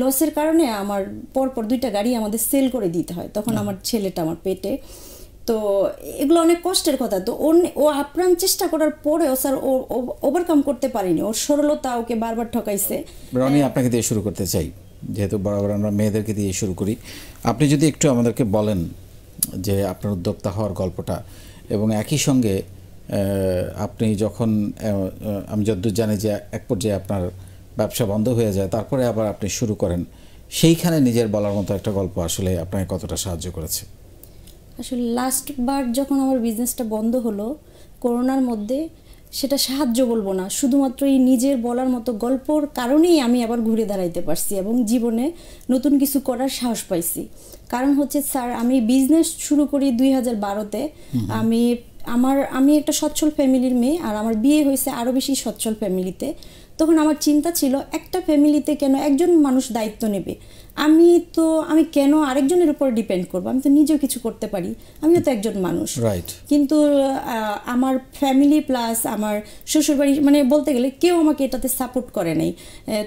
লসের কারণে আমার পরপর দুইটা গাড়ি আমাদের সেল করে দিতে হয় তখন হ্যাঁ। আমার ছেলেটা আমার পেটে তো এগুলো অনেক কষ্টের কথা তো ও আপ্রাণ চেষ্টা করার পরেও স্যার ও ওভারকাম করতে পারেনি ওর সরলতা ওকে বারবার ঠকাইছে আমি আপনাকে দিয়ে শুরু করতে চাই যেহেতু বরাবর আমরা মেয়েদেরকে দিয়ে শুরু করি আপনি যদি একটু আমাদেরকে বলেন যে আপনার উদ্যোক্তা হওয়ার গল্পটা এবং একই সঙ্গে আপনি যখন আমি যদ্দূর জানি যে এক পর্যায়ে আপনার ব্যবসা বন্ধ হয়ে যায় তারপরে আবার আপনি শুরু করেন সেইখানে নিজের বলার মতো একটা গল্প আসলে আপনাকে কতটা সাহায্য করেছে আসলে লাস্টবার যখন আমার বিজনেসটা বন্ধ হলো করোনার মধ্যে সেটা সাহায্য বলবো না শুধুমাত্র এই নিজের বলার মতো গল্পর কারণেই আমি আবার ঘুরে দাঁড়াইতে পারছি এবং জীবনে নতুন কিছু করার সাহস পাইছি কারণ হচ্ছে স্যার আমি বিজনেস শুরু করি দুই হাজার বারোতে আমি আমার আমি একটা সচ্ছল ফ্যামিলির মেয়ে আর আমার বিয়ে হয়েছে আরও বেশি সচ্ছল ফ্যামিলিতে তখন আমার চিন্তা ছিল একটা ফ্যামিলিতে কেন একজন মানুষ দায়িত্ব নেবে আমি তো আমি কেন আরেকজনের উপর ডিপেন্ড করবো আমি তো নিজেও কিছু করতে পারি আমিও তো একজন মানুষ কিন্তু আমার ফ্যামিলি প্লাস আমার শ্বশুরবাড়ি মানে বলতে গেলে কেউ আমাকে এটাতে সাপোর্ট করে নাই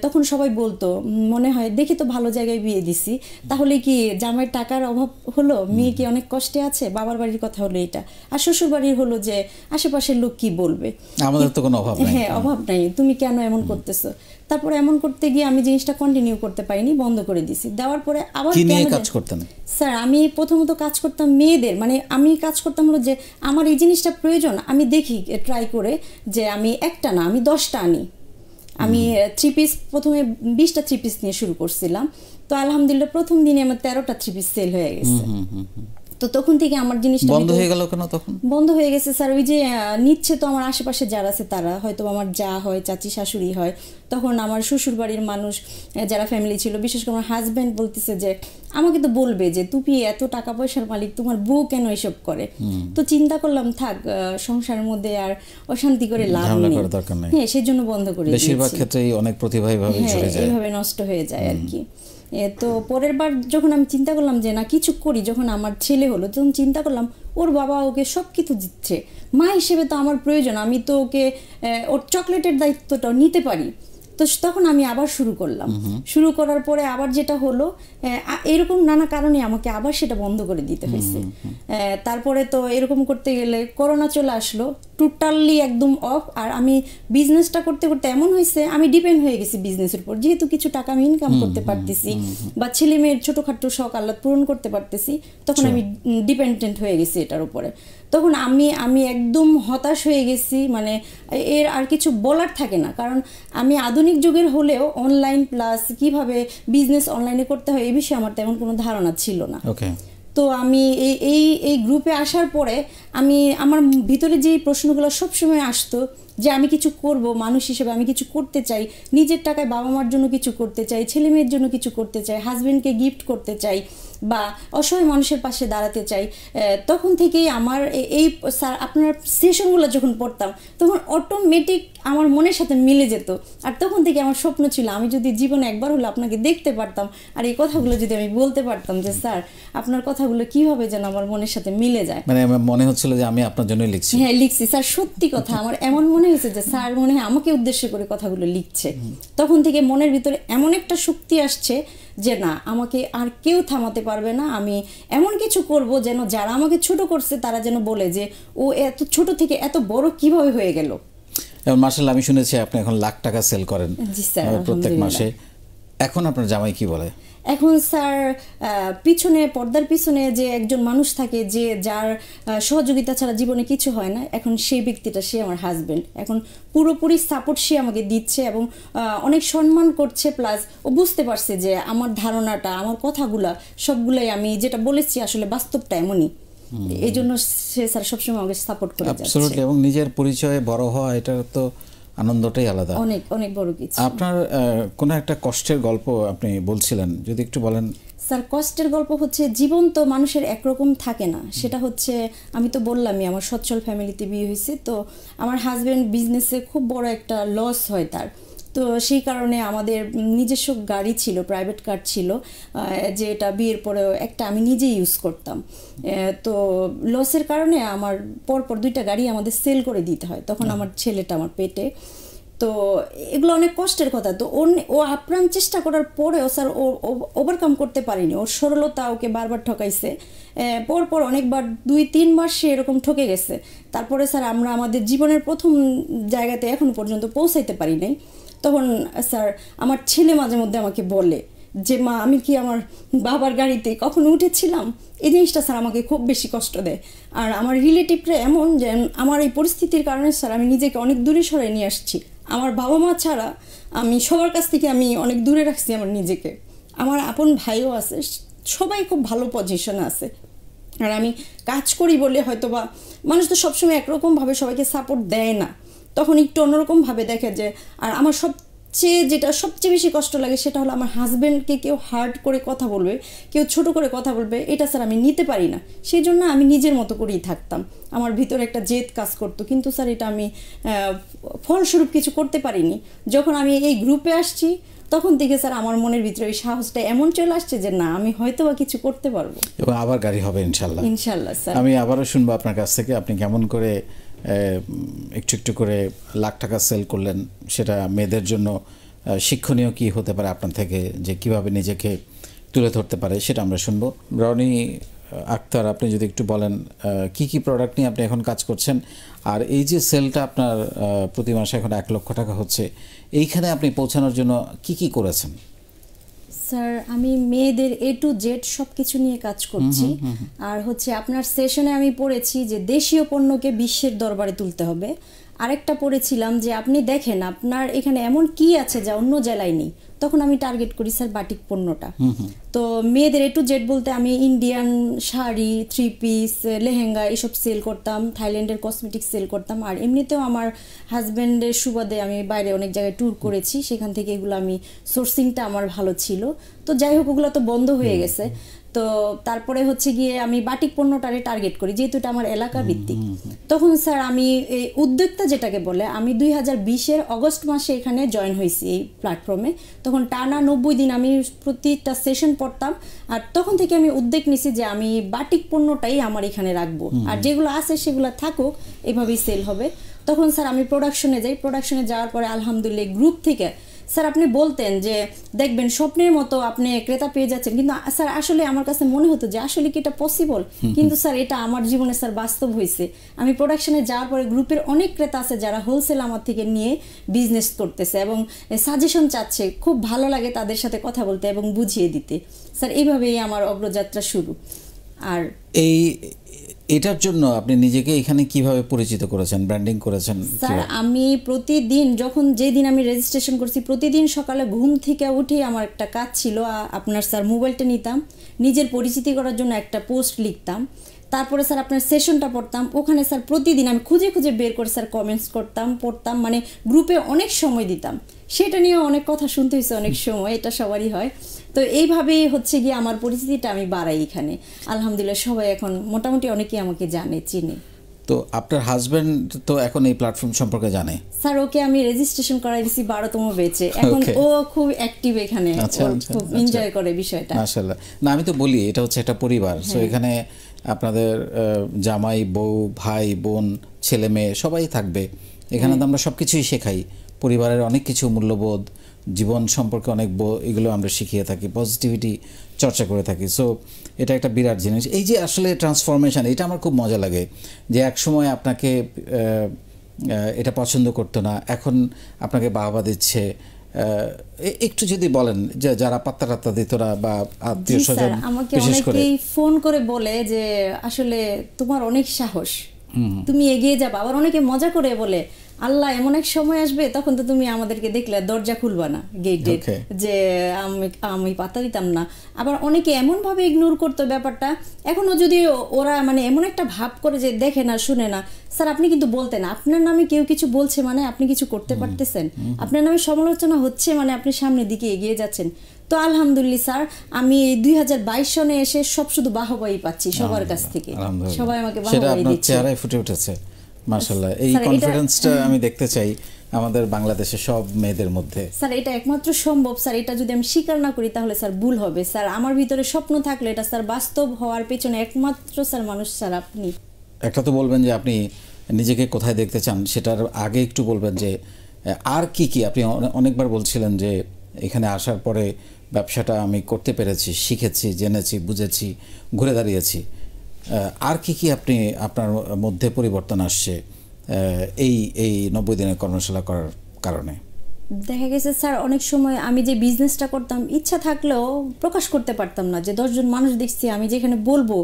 তখন সবাই বলতো মনে হয় দেখি তো ভালো জায়গায় বিয়ে দিছি তাহলে কি জামাই টাকার অভাব হলো মেয়ে কি অনেক কষ্টে আছে বাবার বাড়ির কথা হলো এটা আর শ্বশুর বাড়ির হলো যে আশেপাশের লোক কি বলবে আমাদের তো কোনো অভাব হ্যাঁ অভাব নাই তুমি কেন এমন করতেছো তারপরে এমন করতে গিয়ে আমি জিনিসটা কন্টিনিউ করতে পারিনি বন্ধ করে দিছি দেওয়ার পরে আবার কি নিয়ে কাজ করতেন স্যার আমি প্রথমত কাজ করতাম মেয়েদের মানে আমি কাজ করতাম হলো যে আমার এই জিনিসটা প্রয়োজন আমি দেখি ট্রাই করে যে আমি একটা না আমি দশটা আনি আমি থ্রি পিস প্রথমে বিশটা থ্রি পিস নিয়ে শুরু করছিলাম তো আলহামদুলিল্লাহ প্রথম দিনে আমার তেরোটা থ্রি পিস সেল হয়ে গেছে তো তখন থেকে আমার জিনিসটা বন্ধ হয়ে গেল কেন তখন বন্ধ হয়ে গেছে স্যার ওই যে নিচ্ছে তো আমার আশেপাশে যারা আছে তারা হয়তো আমার যা হয় চাচি শাশুড়ি হয় তখন আমার শ্বশুর বাড়ির মানুষ যারা ফ্যামিলি ছিল বিশেষ করে আমার হাজব্যান্ড বলতেছে যে আমাকে তো বলবে যে তুপি এত টাকা পয়সার মালিক তোমার বউ কেন এসব করে তো চিন্তা করলাম থাক সংসারের মধ্যে আর অশান্তি করে লাভ নেই হ্যাঁ সেই জন্য বন্ধ করে বেশিরভাগ ক্ষেত্রেই অনেক প্রতিভাই ভাবে হ্যাঁ, চলে যায় এইভাবে নষ্ট হয়ে যায় আর কি তো পরের বার যখন আমি চিন্তা করলাম যে না কিছু করি যখন আমার ছেলে হলো তখন চিন্তা করলাম ওর বাবা ওকে সব কিছু দিচ্ছে মা হিসেবে তো আমার প্রয়োজন আমি তো ওকে ওর চকলেটের দায়িত্বটাও নিতে পারি তো তখন আমি আবার শুরু করলাম শুরু করার পরে আবার যেটা হলো এরকম নানা কারণে আমাকে আবার সেটা বন্ধ করে দিতে হয়েছে তারপরে তো এরকম করতে গেলে করোনা চলে আসলো টোটালি একদম অফ আর আমি বিজনেসটা করতে করতে এমন হয়েছে আমি ডিপেন্ড হয়ে গেছি বিজনেসের উপর যেহেতু কিছু টাকা আমি ইনকাম করতে পারতেছি বা ছেলে মেয়ের ছোটোখাটো শখ আহ্লাদ পূরণ করতে পারতেছি তখন আমি ডিপেন্ডেন্ট আচ্ছা। হয়ে গেছি এটার উপরে তখন আমি আমি একদম হতাশ হয়ে গেছি মানে এর আর কিছু বলার থাকে না কারণ আমি আধুনিক আধুনিক যুগের হলেও অনলাইন প্লাস কিভাবে বিজনেস অনলাইনে করতে হয় এই বিষয়ে আমার তেমন কোনো ধারণা ছিল না ওকে তো আমি এই এই এই গ্রুপে আসার পরে আমি আমার ভিতরে যে প্রশ্নগুলো সবসময় আসতো যে আমি কিছু করব মানুষ হিসেবে আমি কিছু করতে চাই নিজের টাকায় বাবা মার জন্য কিছু করতে চাই ছেলে মেয়ের জন্য কিছু করতে চাই হাজব্যান্ডকে গিফট করতে চাই বা অসহায় মানুষের পাশে দাঁড়াতে চাই তখন থেকেই আমার এই স্যার আপনার সেশনগুলো যখন পড়তাম তখন অটোমেটিক আমার মনের সাথে মিলে যেত আর তখন থেকে আমার স্বপ্ন ছিল আমি যদি জীবনে একবার হলো আপনাকে দেখতে পারতাম আর এই কথাগুলো যদি আমি বলতে পারতাম যে স্যার আপনার কথাগুলো কিভাবে যেন আমার মনের সাথে মিলে যায় মানে আমার মনে হচ্ছিল যে আমি আপনার জন্য লিখছি হ্যাঁ লিখছি স্যার সত্যি কথা আমার এমন মনে হয়েছে যে স্যার মনে হয় আমাকে উদ্দেশ্য করে কথাগুলো লিখছে তখন থেকে মনের ভিতরে এমন একটা শক্তি আসছে যে না আমাকে আর কেউ থামাতে পারবে না আমি এমন কিছু করব যেন যারা আমাকে ছোট করছে তারা যেন বলে যে ও এত ছোট থেকে এত বড় কিভাবে হয়ে গেল মার্শাল আমি শুনেছি আপনি এখন লাখ টাকা সেল করেন প্রত্যেক মাসে এখন আপনার জামাই কি বলে এখন স্যার পিছনে পর্দার পিছনে যে একজন মানুষ থাকে যে যার সহযোগিতা ছাড়া জীবনে কিছু হয় না এখন সেই ব্যক্তিটা সে আমার হাজব্যান্ড এখন পুরোপুরি সাপোর্ট সে আমাকে দিচ্ছে এবং অনেক সম্মান করছে প্লাস ও বুঝতে পারছে যে আমার ধারণাটা আমার কথাগুলো সবগুলাই আমি যেটা বলেছি আসলে বাস্তবটা এমনই এই জন্য সে স্যার সবসময় আমাকে সাপোর্ট করে এবং নিজের পরিচয়ে বড় হওয়া এটা তো আনন্দটাই আলাদা অনেক অনেক বড় কিছু আপনার কোনো একটা কষ্টের গল্প আপনি বলছিলেন যদি একটু বলেন স্যার কষ্টের গল্প হচ্ছে জীবন তো মানুষের একরকম থাকে না সেটা হচ্ছে আমি তো বললামই আমার সচ্ছল ফ্যামিলিতে বিয়ে হয়েছে তো আমার হাজব্যান্ড বিজনেসে খুব বড় একটা লস হয় তার তো সেই কারণে আমাদের নিজস্ব গাড়ি ছিল প্রাইভেট কার ছিল যেটা বিয়ের পরেও একটা আমি নিজে ইউজ করতাম তো লসের কারণে আমার পরপর দুইটা গাড়ি আমাদের সেল করে দিতে হয় তখন আমার ছেলেটা আমার পেটে তো এগুলো অনেক কষ্টের কথা তো ও আপ্রাণ চেষ্টা করার পরেও স্যার ও ওভারকাম করতে পারেনি ওর সরলতা ওকে বারবার ঠকাইছে পরপর অনেকবার দুই তিন মাস সে এরকম ঠকে গেছে তারপরে স্যার আমরা আমাদের জীবনের প্রথম জায়গাতে এখন পর্যন্ত পৌঁছাইতে পারি নাই তখন স্যার আমার ছেলে মাঝে মধ্যে আমাকে বলে যে মা আমি কি আমার বাবার গাড়িতে কখনো উঠেছিলাম এই জিনিসটা স্যার আমাকে খুব বেশি কষ্ট দেয় আর আমার রিলেটিভরা এমন যে আমার এই পরিস্থিতির কারণে স্যার আমি নিজেকে অনেক দূরে সরে নিয়ে আসছি আমার বাবা মা ছাড়া আমি সবার কাছ থেকে আমি অনেক দূরে রাখছি আমার নিজেকে আমার আপন ভাইও আছে সবাই খুব ভালো পজিশনে আছে আর আমি কাজ করি বলে হয়তো বা মানুষ তো সবসময় একরকমভাবে সবাইকে সাপোর্ট দেয় না তখন একটু অন্যরকমভাবে দেখে যে আর আমার সব সবচেয়ে যেটা সবচেয়ে বেশি কষ্ট লাগে সেটা হলো আমার হাজব্যান্ডকে কেউ হার্ড করে কথা বলবে কেউ ছোট করে কথা বলবে এটা স্যার আমি নিতে পারি না সেই জন্য আমি নিজের মতো করেই থাকতাম আমার ভিতরে একটা জেদ কাজ করতো কিন্তু স্যার এটা আমি ফলস্বরূপ কিছু করতে পারিনি যখন আমি এই গ্রুপে আসছি তখন থেকে স্যার আমার মনের ভিতরে ওই সাহসটা এমন চলে আসছে যে না আমি হয়তো বা কিছু করতে পারবো এবং আবার গাড়ি হবে ইনশাল্লাহ ইনশাল্লাহ স্যার আমি আবারও শুনবো আপনার কাছ থেকে আপনি কেমন করে একটু একটু করে লাখ টাকা সেল করলেন সেটা মেয়েদের জন্য শিক্ষণীয় কি হতে পারে আপনার থেকে যে কিভাবে নিজেকে তুলে ধরতে পারে সেটা আমরা শুনবো রনি আক্তার আপনি যদি একটু বলেন কি কি প্রোডাক্ট নিয়ে আপনি এখন কাজ করছেন আর এই যে সেলটা আপনার প্রতি মাসে এখন এক লক্ষ টাকা হচ্ছে এইখানে আপনি পৌঁছানোর জন্য কি কি করেছেন স্যার আমি মেয়েদের এ টু জেড সব কিছু নিয়ে কাজ করছি আর হচ্ছে আপনার সেশনে আমি পড়েছি যে দেশীয় পণ্যকে বিশ্বের দরবারে তুলতে হবে আরেকটা পড়েছিলাম যে আপনি দেখেন আপনার এখানে এমন কি আছে যা অন্য জেলায় নেই তখন আমি টার্গেট করি স্যার বাটিক পণ্যটা তো মেয়েদের এ টু জেড বলতে আমি Indian sari three piece lehenga এসব সেল করতাম থাইল্যান্ডের কসমেটিক সেল করতাম আর এমনিতেও আমার হাজব্যান্ডের সুবাদে আমি বাইরে অনেক জায়গায় ট্যুর করেছি সেখান থেকে এগুলো আমি সোর্সিংটা আমার ভালো ছিল তো যাই হোক ওগুলো তো বন্ধ হয়ে গেছে তো তারপরে হচ্ছে গিয়ে আমি বাটিক পণ্যটারে টার্গেট করি যেহেতু এটা আমার এলাকা ভিত্তিক তখন স্যার আমি এই উদ্যোক্তা যেটাকে বলে আমি দুই হাজার বিশের অগস্ট মাসে এখানে জয়েন হয়েছি এই প্ল্যাটফর্মে তখন টানা নব্বই দিন আমি প্রতিটা সেশন পড়তাম আর তখন থেকে আমি উদ্যোগ নিছি যে আমি বাটিক পণ্যটাই আমার এখানে রাখবো আর যেগুলো আছে সেগুলো থাকুক এভাবেই সেল হবে তখন স্যার আমি প্রোডাকশনে যাই প্রোডাকশনে যাওয়ার পরে আলহামদুলিল্লাহ গ্রুপ থেকে স্যার আপনি বলতেন যে দেখবেন স্বপ্নের মতো আপনি ক্রেতা পেয়ে যাচ্ছেন কিন্তু স্যার আসলে আমার কাছে মনে হতো যে আসলে কি এটা পসিবল কিন্তু স্যার এটা আমার জীবনে স্যার বাস্তব হয়েছে আমি প্রোডাকশনে যাওয়ার পরে গ্রুপের অনেক ক্রেতা আছে যারা হোলসেল আমার থেকে নিয়ে বিজনেস করতেছে এবং সাজেশন চাচ্ছে খুব ভালো লাগে তাদের সাথে কথা বলতে এবং বুঝিয়ে দিতে স্যার এইভাবেই আমার অগ্রযাত্রা শুরু আর এই এটার জন্য আপনি নিজেকে এখানে কিভাবে পরিচিত করেছেন ব্র্যান্ডিং করেছেন স্যার আমি প্রতিদিন যখন যেদিন আমি রেজিস্ট্রেশন করছি প্রতিদিন সকালে ঘুম থেকে উঠে আমার একটা কাজ ছিল আপনার স্যার মোবাইলটা নিতাম নিজের পরিচিতি করার জন্য একটা পোস্ট লিখতাম তারপরে স্যার আপনার সেশনটা পড়তাম ওখানে স্যার প্রতিদিন আমি খুঁজে খুঁজে বের করে স্যার কমেন্টস করতাম পড়তাম মানে গ্রুপে অনেক সময় দিতাম সেটা নিয়ে অনেক কথা শুনতে হয়েছে অনেক সময় এটা সবারই হয় তো এইভাবে হচ্ছে গিয়ে আমার পরিচিতিটা আমি বাড়াই এখানে আলহামদুলিল্লাহ সবাই এখন মোটামুটি অনেকেই আমাকে জানে চিনে তো আপনার হাজবেন্ড তো এখন এই প্ল্যাটফর্ম সম্পর্কে জানে স্যার ওকে আমি রেজিস্ট্রেশন করাই দিছি বারোতম বেচে এখন ও খুব অ্যাক্টিভ এখানে আচ্ছা, আচ্ছা, খুব এনজয় আচ্ছা। করে বিষয়টা মাশাআল্লাহ না আমি তো বলি এটা হচ্ছে একটা পরিবার সো হ্যাঁ। এখানে আপনাদের জামাই বউ ভাই বোন ছেলে মেয়ে সবাই থাকবে এখানে হ্যাঁ। তো আমরা সব কিছুই শেখাই পরিবারের অনেক কিছু মূল্যবোধ জীবন সম্পর্কে অনেক এগুলো আমরা শিখিয়ে থাকি পজিটিভিটি চর্চা করে থাকি সো এটা একটা বিরাট জিনিস এই যে আসলে ট্রান্সফরমেশান এটা আমার খুব মজা লাগে যে এক সময় আপনাকে এটা পছন্দ করতো না এখন আপনাকে বাবা দিচ্ছে একটু যদি বলেন যে যারা পাত্তা টাত্তা দিত না বা আত্মীয় স্বজন আমাকে ফোন করে বলে যে আসলে তোমার অনেক সাহস তুমি এগিয়ে যাবা আবার অনেকে মজা করে বলে আল্লাহ এমন এক সময় আসবে তখন তো তুমি আমাদেরকে দেখলে দরজা খুলবা না গেটে যে আমি আমি পাতা দিতাম না আবার অনেকে ভাবে ইগনোর করতো ব্যাপারটা এখনো যদি ওরা মানে এমন একটা ভাব করে যে দেখে না শুনে না স্যার আপনি কিন্তু বলতেন আপনার নামে কেউ কিছু বলছে মানে আপনি কিছু করতে পারতেছেন আপনার নামে সমালোচনা হচ্ছে মানে আপনি সামনের দিকে এগিয়ে যাচ্ছেন তো আলহামদুলিল্লাহ স্যার আমি এই দুই সনে এসে সব শুধু বাহবাই পাচ্ছি সবার কাছ থেকে সবাই আমাকে বাহবাই দিচ্ছে ফুটে উঠেছে মাশাআল্লাহ এই কনফিডেন্সটা আমি দেখতে চাই আমাদের বাংলাদেশে সব মেয়েদের মধ্যে স্যার এটা একমাত্র সম্ভব স্যার এটা যদি আমি স্বীকার না করি তাহলে স্যার ভুল হবে স্যার আমার ভিতরে স্বপ্ন থাকলে এটা স্যার বাস্তব হওয়ার পেছনে একমাত্র স্যার মানুষ স্যার আপনি একটা তো বলবেন যে আপনি নিজেকে কোথায় দেখতে চান সেটার আগে একটু বলবেন যে আর কি কি আপনি অনেকবার বলছিলেন যে এখানে আসার পরে ব্যবসাটা আমি করতে পেরেছি শিখেছি জেনেছি বুঝেছি ঘুরে দাঁড়িয়েছি আর কি কি আপনি আপনার মধ্যে পরিবর্তন আসছে এই এই নব্বই দিনের কর্মশালা করার কারণে দেখা গেছে স্যার অনেক সময় আমি যে বিজনেসটা করতাম ইচ্ছা থাকলেও প্রকাশ করতে পারতাম না যে দশজন মানুষ দেখছি আমি যেখানে বলবো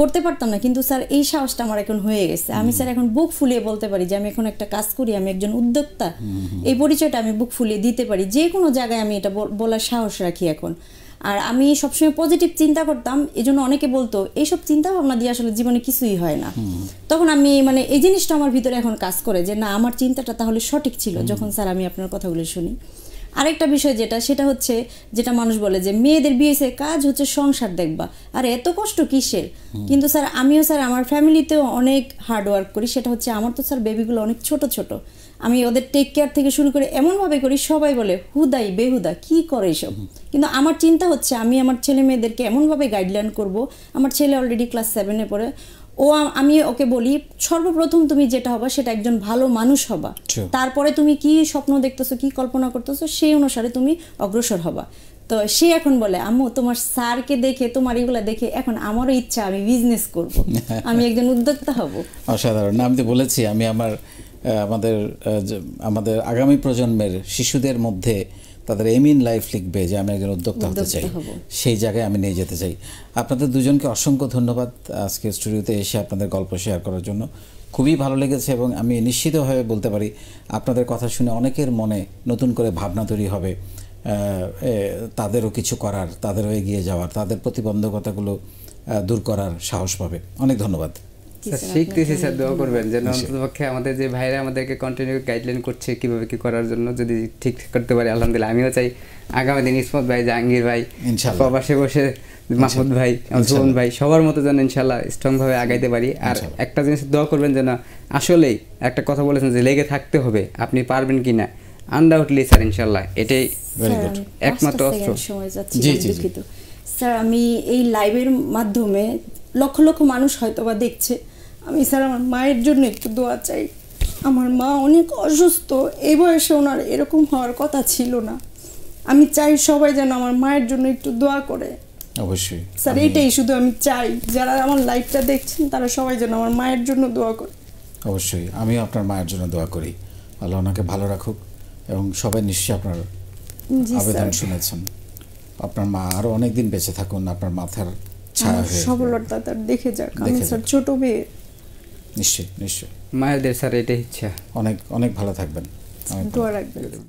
করতে পারতাম না কিন্তু স্যার এই সাহসটা আমার এখন হয়ে গেছে আমি স্যার এখন বুক ফুলিয়ে বলতে পারি যে আমি এখন একটা কাজ করি আমি একজন উদ্যোক্তা এই পরিচয়টা আমি বুক ফুলিয়ে দিতে পারি যে কোনো জায়গায় আমি এটা বলার সাহস রাখি এখন আর আমি সবসময় পজিটিভ চিন্তা করতাম এই জন্য অনেকে বলতো এইসব চিন্তা ভাবনা দিয়ে আসলে জীবনে কিছুই হয় না তখন আমি মানে এই জিনিসটা আমার ভিতরে এখন কাজ করে যে না আমার চিন্তাটা তাহলে সঠিক ছিল যখন স্যার আমি আপনার কথাগুলো শুনি আরেকটা বিষয় যেটা সেটা হচ্ছে যেটা মানুষ বলে যে মেয়েদের বিয়েছে কাজ হচ্ছে সংসার দেখবা আর এত কষ্ট কিসের কিন্তু স্যার আমিও স্যার আমার ফ্যামিলিতেও অনেক হার্ড ওয়ার্ক করি সেটা হচ্ছে আমার তো স্যার বেবিগুলো অনেক ছোট ছোট আমি ওদের টেক কেয়ার থেকে শুরু করে এমনভাবে করি সবাই বলে হুদাই বেহুদা কি করে এসব কিন্তু আমার চিন্তা হচ্ছে আমি আমার ছেলে মেয়েদেরকে এমনভাবে গাইডলাইন করব আমার ছেলে অলরেডি ক্লাস সেভেনে পড়ে ও আমি ওকে বলি সর্বপ্রথম তুমি যেটা হবা সেটা একজন ভালো মানুষ হবা তারপরে তুমি কি স্বপ্ন দেখতেছো কি কল্পনা করতেছো সেই অনুসারে তুমি অগ্রসর হবা তো সে এখন বলে আম্মু তোমার স্যারকে দেখে তোমার এগুলো দেখে এখন আমারও ইচ্ছা আমি বিজনেস করব আমি একজন উদ্যোক্তা হব অসাধারণ আমি তো বলেছি আমি আমার আমাদের আমাদের আগামী প্রজন্মের শিশুদের মধ্যে তাদের এম ইন লাইফ লিখবে যে আমি একজন উদ্যোক্তা হতে চাই সেই জায়গায় আমি নিয়ে যেতে চাই আপনাদের দুজনকে অসংখ্য ধন্যবাদ আজকে স্টুডিওতে এসে আপনাদের গল্প শেয়ার করার জন্য খুবই ভালো লেগেছে এবং আমি নিশ্চিতভাবে বলতে পারি আপনাদের কথা শুনে অনেকের মনে নতুন করে ভাবনা তৈরি হবে তাদেরও কিছু করার তাদেরও এগিয়ে যাওয়ার তাদের প্রতিবন্ধকতাগুলো দূর করার সাহস পাবে অনেক ধন্যবাদ শিখতেছি স্যার দোয়া করবেন যেন অন্ততপক্ষে আমাদের যে ভাইরা আমাদেরকে কন্টিনিউ গাইডলাইন করছে কিভাবে কি করার জন্য যদি ঠিক করতে পারি আলহামদুলিল্লাহ আমিও চাই আগামী দিন ইসমত ভাই জাহাঙ্গীর ভাই প্রবাসে বসে মাহমুদ ভাই জীবন ভাই সবার মতো যেন ইনশাল্লাহ স্ট্রংভাবে আগাইতে পারি আর একটা জিনিস দোয়া করবেন যেন আসলেই একটা কথা বলেছেন যে লেগে থাকতে হবে আপনি পারবেন কি না আনডাউটলি স্যার ইনশাল্লাহ এটাই একমাত্র অস্ত্র স্যার আমি এই লাইভের মাধ্যমে লক্ষ লক্ষ মানুষ হয়তো বা দেখছে আমি স্যার আমার মায়ের জন্য একটু দোয়া চাই আমার মা অনেক অসুস্থ এই বয়সে ওনার এরকম হওয়ার কথা ছিল না আমি চাই সবাই যেন আমার মায়ের জন্য একটু দোয়া করে অবশ্যই স্যার এটাই শুধু আমি চাই যারা আমার লাইফটা দেখছেন তারা সবাই যেন আমার মায়ের জন্য দোয়া করে অবশ্যই আমিও আপনার মায়ের জন্য দোয়া করি আল্লাহ ওনাকে ভালো রাখুক এবং সবাই নিশ্চয়ই আপনার আবেদন শুনেছেন আপনার মা আরো অনেকদিন বেঁচে থাকুন আপনার মাথার ছায়া সবলতা তার দেখে যাক আমি স্যার ছোট মেয়ে নিশ্চয়ই নিশ্চয়ই মায়েদের স্যার এটাই ইচ্ছা অনেক অনেক ভালো থাকবেন দোয়া রাখবেন